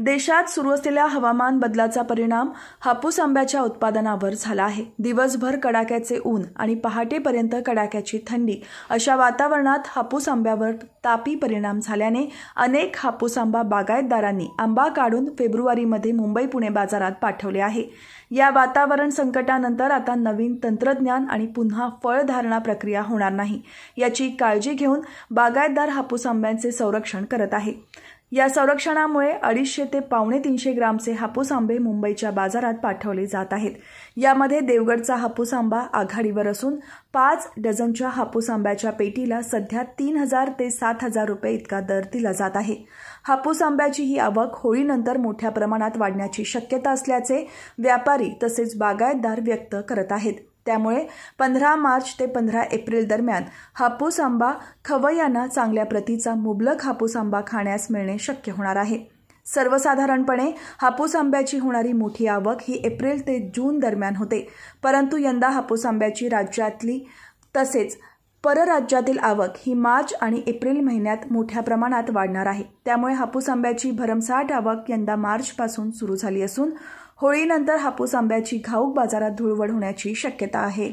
देशात सुरू असलेल्या हवामान बदलाचा परिणाम हापूस आंब्याच्या उत्पादनावर झाला आहे दिवसभर कडाक्याचे ऊन आणि पहाटेपर्यंत कडाक्याची थंडी अशा वातावरणात हापूस आंब्यावर तापी परिणाम झाल्याने अनेक हापूस आंबा बागायतदारांनी आंबा काढून फेब्रुवारीमध्ये मुंबई पुणे बाजारात पाठवले आहे या वातावरण संकटानंतर आता नवीन तंत्रज्ञान आणि पुन्हा फळधारणा प्रक्रिया होणार नाही याची काळजी घेऊन बागायतदार हापूस आंब्यांचे संरक्षण करत आहे या संरक्षणामुळे अडीचशे ते पावणे तीनशे ग्रामचे हापूस आंबे मुंबईच्या बाजारात पाठवले जात आहेत यामध्ये देवगडचा हापूस आंबा आघाडीवर असून पाच डझनच्या हापूस आंब्याच्या पेटीला सध्या तीन हजार ते सात हजार रुपये इतका दर दिला जात आहे हापूस आंब्याची ही आवक होळीनंतर मोठ्या प्रमाणात वाढण्याची शक्यता असल्याचे व्यापारी तसेच बागायतदार व्यक्त करत आहेत त्यामुळे पंधरा मार्च ते पंधरा एप्रिल दरम्यान हापूस आंबा खवय्यांना चांगल्या प्रतीचा मुबलक हापूस आंबा खाण्यास मिळणे शक्य होणार आहे सर्वसाधारणपणे हापूस आंब्याची होणारी मोठी आवक ही एप्रिल ते जून दरम्यान होते परंतु यंदा हापूस आंब्याची राज्यातली तसेच परराज्यातील आवक ही मार्च आणि एप्रिल महिन्यात मोठ्या प्रमाणात वाढणार आहे त्यामुळे हापूस आंब्याची भरमसाठ आवक यंदा मार्चपासून सुरू झाली असून होळीनंतर हापूस आंब्याची घाऊक बाजारात धुळवड होण्याची शक्यता आहे